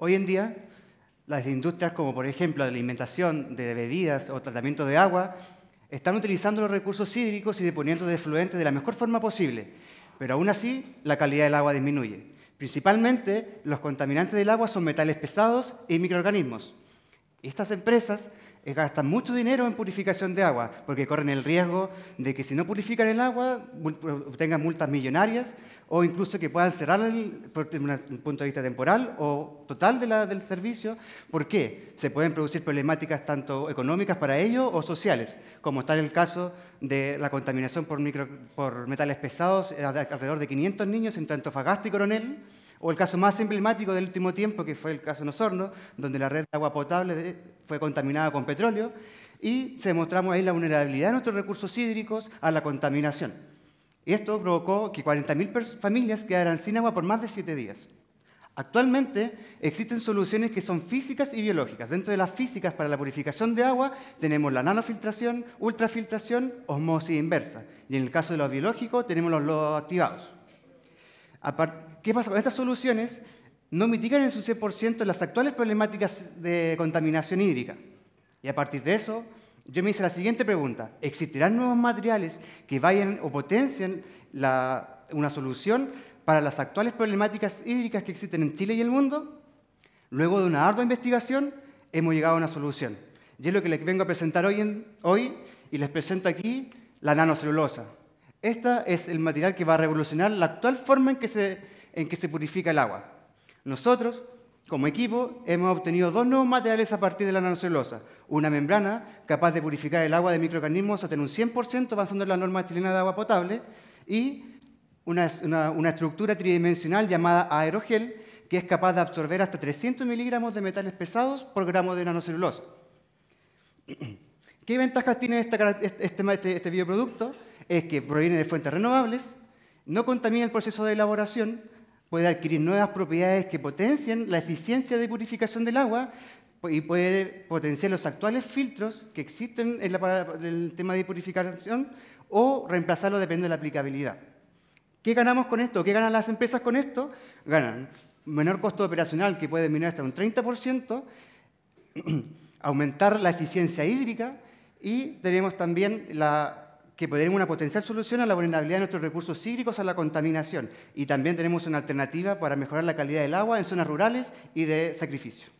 Hoy en día, las industrias como por ejemplo la alimentación de bebidas o tratamiento de agua están utilizando los recursos hídricos y deponiendo de efluentes de la mejor forma posible, pero aún así la calidad del agua disminuye. Principalmente los contaminantes del agua son metales pesados y microorganismos. Estas empresas gastan mucho dinero en purificación de agua, porque corren el riesgo de que si no purifican el agua, eh, obtengan multas millonarias o incluso que puedan cerrar por un punto de vista temporal o total del servicio. ¿Por qué? Se pueden producir problemáticas tanto económicas para ellos o sociales, como está en el caso de la contaminación por, por metales pesados, eh, alrededor de 500 niños entre Antofagasta y Coronel, o el caso más emblemático del último tiempo, que fue el caso Nosorno, donde la red de agua potable fue contaminada con petróleo, y se demostramos ahí la vulnerabilidad de nuestros recursos hídricos a la contaminación. Y esto provocó que 40.000 familias quedaran sin agua por más de 7 días. Actualmente existen soluciones que son físicas y biológicas. Dentro de las físicas para la purificación de agua tenemos la nanofiltración, ultrafiltración, osmosis inversa. Y en el caso de los biológicos tenemos los lodos activados. ¿Qué pasa con estas soluciones? No mitigan en su 100% las actuales problemáticas de contaminación hídrica. Y a partir de eso, yo me hice la siguiente pregunta. ¿Existirán nuevos materiales que vayan o potencien una solución para las actuales problemáticas hídricas que existen en Chile y el mundo? Luego de una ardua investigación, hemos llegado a una solución. Y es lo que les vengo a presentar hoy, hoy y les presento aquí la nanocelulosa, este es el material que va a revolucionar la actual forma en que se, purifica el agua. Nosotros, como equipo, hemos obtenido dos nuevos materiales a partir de la nanocelulosa. Una membrana capaz de purificar el agua de microorganismos hasta en un 100%, avanzando en la norma chilena de agua potable, y una, estructura tridimensional llamada aerogel, que es capaz de absorber hasta 300 miligramos de metales pesados por gramo de nanocelulosa. ¿Qué ventajas tiene este, este, este bioproducto? es que proviene de fuentes renovables, no contamina el proceso de elaboración, puede adquirir nuevas propiedades que potencien la eficiencia de purificación del agua y puede potenciar los actuales filtros que existen en el tema de purificación o reemplazarlo dependiendo de la aplicabilidad. ¿Qué ganamos con esto? ¿Qué ganan las empresas con esto? Ganan menor costo operacional que puede disminuir hasta un 30%, aumentar la eficiencia hídrica y tenemos también la que podríamos una potencial solución a la vulnerabilidad de nuestros recursos hídricos a la contaminación. Y también tenemos una alternativa para mejorar la calidad del agua en zonas rurales y de sacrificio.